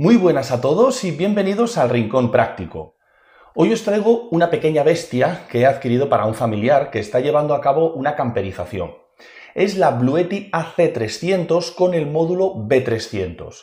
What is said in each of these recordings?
Muy buenas a todos y bienvenidos al Rincón Práctico. Hoy os traigo una pequeña bestia que he adquirido para un familiar que está llevando a cabo una camperización. Es la Bluetti AC300 con el módulo B300.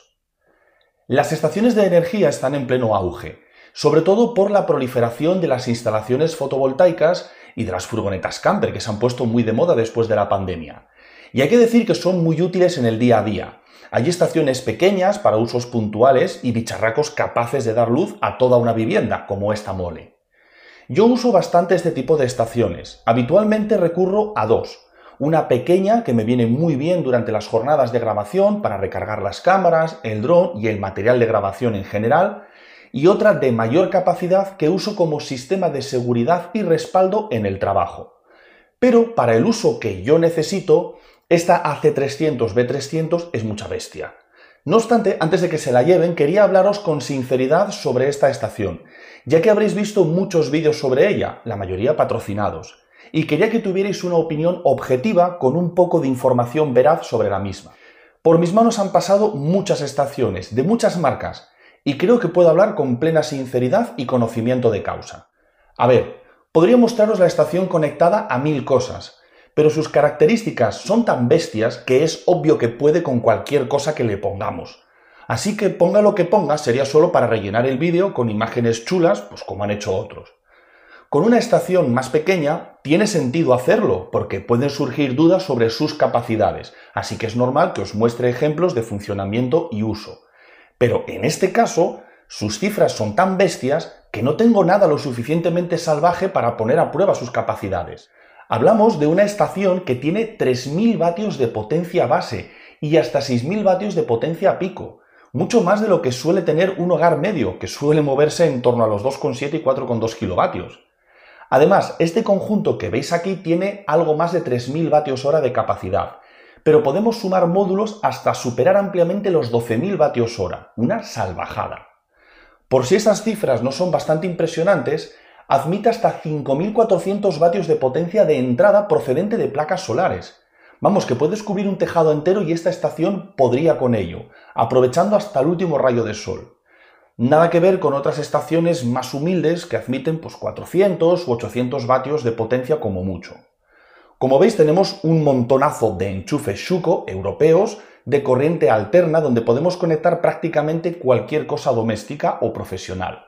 Las estaciones de energía están en pleno auge, sobre todo por la proliferación de las instalaciones fotovoltaicas y de las furgonetas camper que se han puesto muy de moda después de la pandemia. Y hay que decir que son muy útiles en el día a día, hay estaciones pequeñas para usos puntuales y bicharracos capaces de dar luz a toda una vivienda, como esta mole. Yo uso bastante este tipo de estaciones. Habitualmente recurro a dos. Una pequeña que me viene muy bien durante las jornadas de grabación para recargar las cámaras, el dron y el material de grabación en general, y otra de mayor capacidad que uso como sistema de seguridad y respaldo en el trabajo. Pero para el uso que yo necesito, esta AC300 B300 es mucha bestia. No obstante, antes de que se la lleven, quería hablaros con sinceridad sobre esta estación, ya que habréis visto muchos vídeos sobre ella, la mayoría patrocinados, y quería que tuvierais una opinión objetiva con un poco de información veraz sobre la misma. Por mis manos han pasado muchas estaciones, de muchas marcas, y creo que puedo hablar con plena sinceridad y conocimiento de causa. A ver, podría mostraros la estación conectada a mil cosas, pero sus características son tan bestias que es obvio que puede con cualquier cosa que le pongamos. Así que ponga lo que ponga sería solo para rellenar el vídeo con imágenes chulas, pues como han hecho otros. Con una estación más pequeña tiene sentido hacerlo, porque pueden surgir dudas sobre sus capacidades, así que es normal que os muestre ejemplos de funcionamiento y uso. Pero en este caso, sus cifras son tan bestias que no tengo nada lo suficientemente salvaje para poner a prueba sus capacidades. Hablamos de una estación que tiene 3.000 vatios de potencia base y hasta 6.000 vatios de potencia pico, mucho más de lo que suele tener un hogar medio, que suele moverse en torno a los 2,7 y 4,2 kilovatios. Además, este conjunto que veis aquí tiene algo más de 3.000 vatios hora de capacidad, pero podemos sumar módulos hasta superar ampliamente los 12.000 vatios hora, una salvajada. Por si esas cifras no son bastante impresionantes, admite hasta 5.400 vatios de potencia de entrada procedente de placas solares. Vamos, que puedes cubrir un tejado entero y esta estación podría con ello, aprovechando hasta el último rayo de sol. Nada que ver con otras estaciones más humildes que admiten pues, 400 u 800 vatios de potencia como mucho. Como veis tenemos un montonazo de enchufes Shuko europeos de corriente alterna donde podemos conectar prácticamente cualquier cosa doméstica o profesional.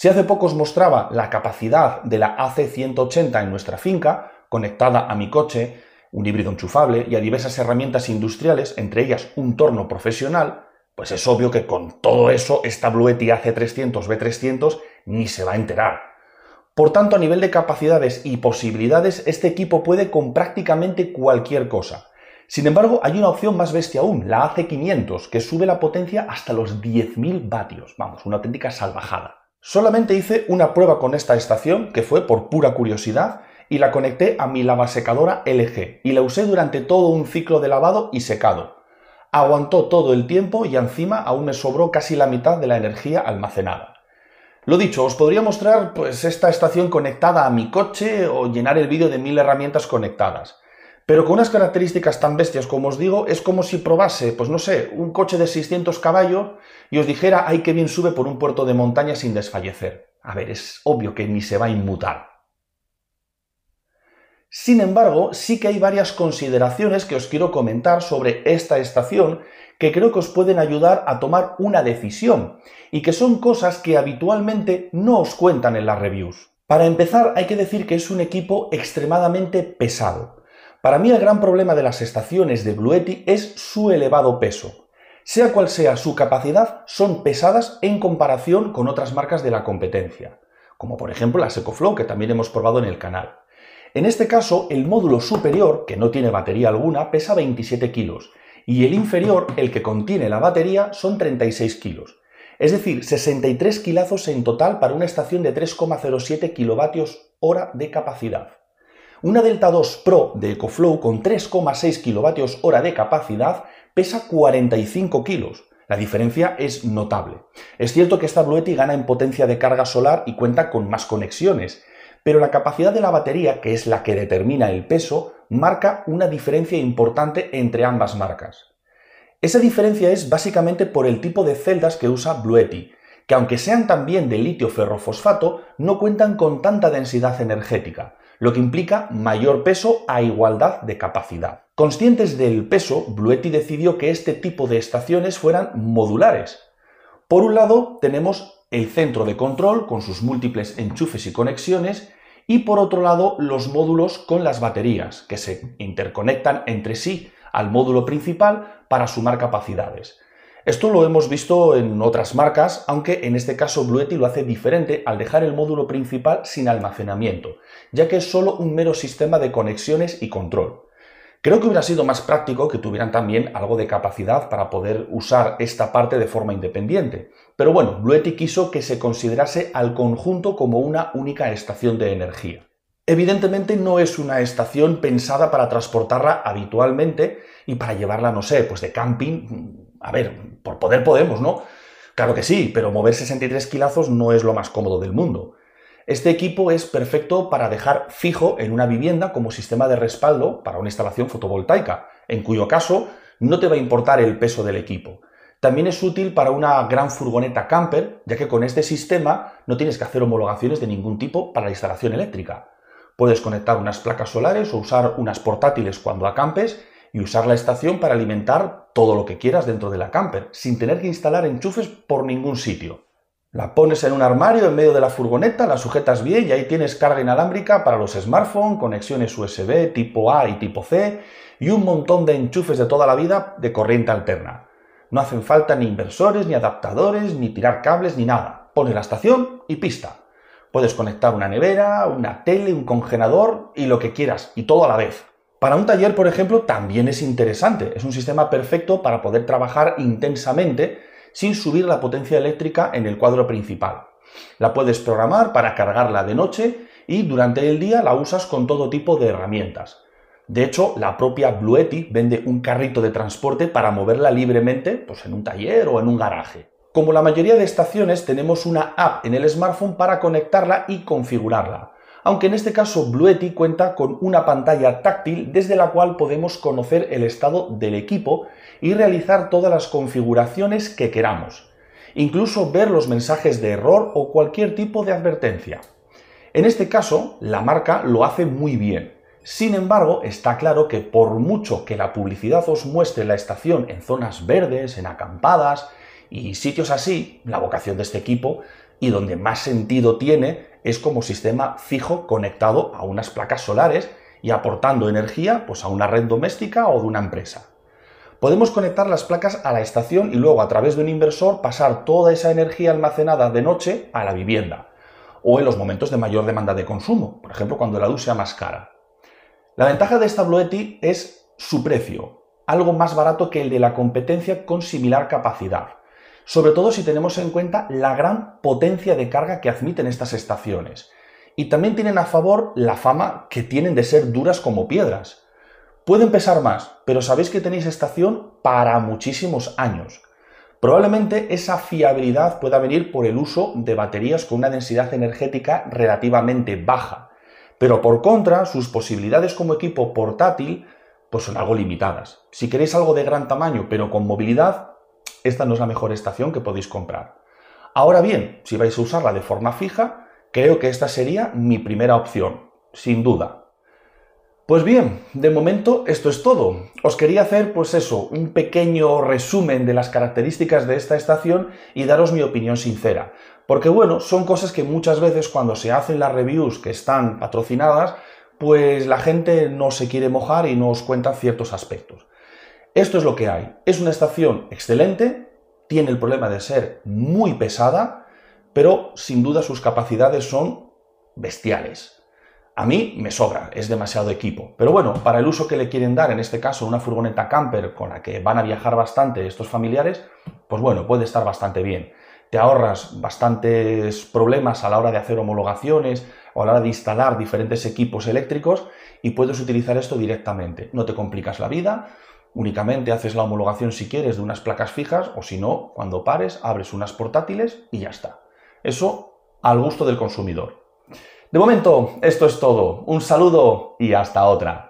Si hace poco os mostraba la capacidad de la AC180 en nuestra finca, conectada a mi coche, un híbrido enchufable y a diversas herramientas industriales, entre ellas un torno profesional, pues es obvio que con todo eso esta Bluetti AC300 B300 ni se va a enterar. Por tanto, a nivel de capacidades y posibilidades, este equipo puede con prácticamente cualquier cosa. Sin embargo, hay una opción más bestia aún, la AC500, que sube la potencia hasta los 10.000 vatios. Vamos, una auténtica salvajada. Solamente hice una prueba con esta estación, que fue por pura curiosidad, y la conecté a mi lavasecadora LG, y la usé durante todo un ciclo de lavado y secado. Aguantó todo el tiempo y encima aún me sobró casi la mitad de la energía almacenada. Lo dicho, os podría mostrar pues esta estación conectada a mi coche o llenar el vídeo de mil herramientas conectadas pero con unas características tan bestias como os digo, es como si probase, pues no sé, un coche de 600 caballos y os dijera, ay, qué bien sube por un puerto de montaña sin desfallecer. A ver, es obvio que ni se va a inmutar. Sin embargo, sí que hay varias consideraciones que os quiero comentar sobre esta estación que creo que os pueden ayudar a tomar una decisión y que son cosas que habitualmente no os cuentan en las reviews. Para empezar, hay que decir que es un equipo extremadamente pesado. Para mí el gran problema de las estaciones de Bluetti es su elevado peso. Sea cual sea su capacidad, son pesadas en comparación con otras marcas de la competencia, como por ejemplo la Secoflow que también hemos probado en el canal. En este caso, el módulo superior, que no tiene batería alguna, pesa 27 kilos, y el inferior, el que contiene la batería, son 36 kilos. Es decir, 63 kilazos en total para una estación de 3,07 kilovatios hora de capacidad. Una Delta 2 Pro de EcoFlow con 3,6 kWh de capacidad pesa 45 kilos. La diferencia es notable. Es cierto que esta BlueTi gana en potencia de carga solar y cuenta con más conexiones, pero la capacidad de la batería, que es la que determina el peso, marca una diferencia importante entre ambas marcas. Esa diferencia es básicamente por el tipo de celdas que usa BlueTi, que aunque sean también de litio ferrofosfato, no cuentan con tanta densidad energética, lo que implica mayor peso a igualdad de capacidad. Conscientes del peso, Bluetti decidió que este tipo de estaciones fueran modulares. Por un lado, tenemos el centro de control con sus múltiples enchufes y conexiones, y por otro lado, los módulos con las baterías, que se interconectan entre sí al módulo principal para sumar capacidades. Esto lo hemos visto en otras marcas, aunque en este caso Bluetti lo hace diferente al dejar el módulo principal sin almacenamiento, ya que es solo un mero sistema de conexiones y control. Creo que hubiera sido más práctico que tuvieran también algo de capacidad para poder usar esta parte de forma independiente. Pero bueno, Bluetti quiso que se considerase al conjunto como una única estación de energía. Evidentemente no es una estación pensada para transportarla habitualmente y para llevarla, no sé, pues de camping, a ver, por poder podemos, ¿no? Claro que sí, pero mover 63 kilazos no es lo más cómodo del mundo. Este equipo es perfecto para dejar fijo en una vivienda como sistema de respaldo para una instalación fotovoltaica, en cuyo caso no te va a importar el peso del equipo. También es útil para una gran furgoneta camper, ya que con este sistema no tienes que hacer homologaciones de ningún tipo para la instalación eléctrica. Puedes conectar unas placas solares o usar unas portátiles cuando acampes y usar la estación para alimentar todo lo que quieras dentro de la camper, sin tener que instalar enchufes por ningún sitio. La pones en un armario en medio de la furgoneta, la sujetas bien y ahí tienes carga inalámbrica para los smartphones, conexiones USB tipo A y tipo C y un montón de enchufes de toda la vida de corriente alterna. No hacen falta ni inversores, ni adaptadores, ni tirar cables, ni nada. Pones la estación y pista. Puedes conectar una nevera, una tele, un congelador y lo que quieras, y todo a la vez. Para un taller, por ejemplo, también es interesante. Es un sistema perfecto para poder trabajar intensamente sin subir la potencia eléctrica en el cuadro principal. La puedes programar para cargarla de noche y durante el día la usas con todo tipo de herramientas. De hecho, la propia Bluetti vende un carrito de transporte para moverla libremente pues, en un taller o en un garaje. Como la mayoría de estaciones, tenemos una app en el smartphone para conectarla y configurarla aunque en este caso Bluetti cuenta con una pantalla táctil desde la cual podemos conocer el estado del equipo y realizar todas las configuraciones que queramos, incluso ver los mensajes de error o cualquier tipo de advertencia. En este caso, la marca lo hace muy bien. Sin embargo, está claro que por mucho que la publicidad os muestre la estación en zonas verdes, en acampadas y sitios así, la vocación de este equipo, y donde más sentido tiene es como sistema fijo conectado a unas placas solares y aportando energía pues, a una red doméstica o de una empresa. Podemos conectar las placas a la estación y luego a través de un inversor pasar toda esa energía almacenada de noche a la vivienda o en los momentos de mayor demanda de consumo, por ejemplo cuando la luz sea más cara. La ventaja de esta Blueti es su precio, algo más barato que el de la competencia con similar capacidad sobre todo si tenemos en cuenta la gran potencia de carga que admiten estas estaciones. Y también tienen a favor la fama que tienen de ser duras como piedras. Pueden pesar más, pero sabéis que tenéis estación para muchísimos años. Probablemente esa fiabilidad pueda venir por el uso de baterías con una densidad energética relativamente baja, pero por contra sus posibilidades como equipo portátil pues son algo limitadas. Si queréis algo de gran tamaño pero con movilidad, esta no es la mejor estación que podéis comprar. Ahora bien, si vais a usarla de forma fija, creo que esta sería mi primera opción, sin duda. Pues bien, de momento esto es todo. Os quería hacer, pues eso, un pequeño resumen de las características de esta estación y daros mi opinión sincera. Porque bueno, son cosas que muchas veces cuando se hacen las reviews que están patrocinadas, pues la gente no se quiere mojar y no os cuenta ciertos aspectos. Esto es lo que hay. Es una estación excelente, tiene el problema de ser muy pesada, pero sin duda sus capacidades son bestiales. A mí me sobra, es demasiado equipo. Pero bueno, para el uso que le quieren dar, en este caso una furgoneta camper con la que van a viajar bastante estos familiares, pues bueno, puede estar bastante bien. Te ahorras bastantes problemas a la hora de hacer homologaciones o a la hora de instalar diferentes equipos eléctricos y puedes utilizar esto directamente. No te complicas la vida, Únicamente haces la homologación si quieres de unas placas fijas o si no, cuando pares, abres unas portátiles y ya está. Eso al gusto del consumidor. De momento, esto es todo. Un saludo y hasta otra.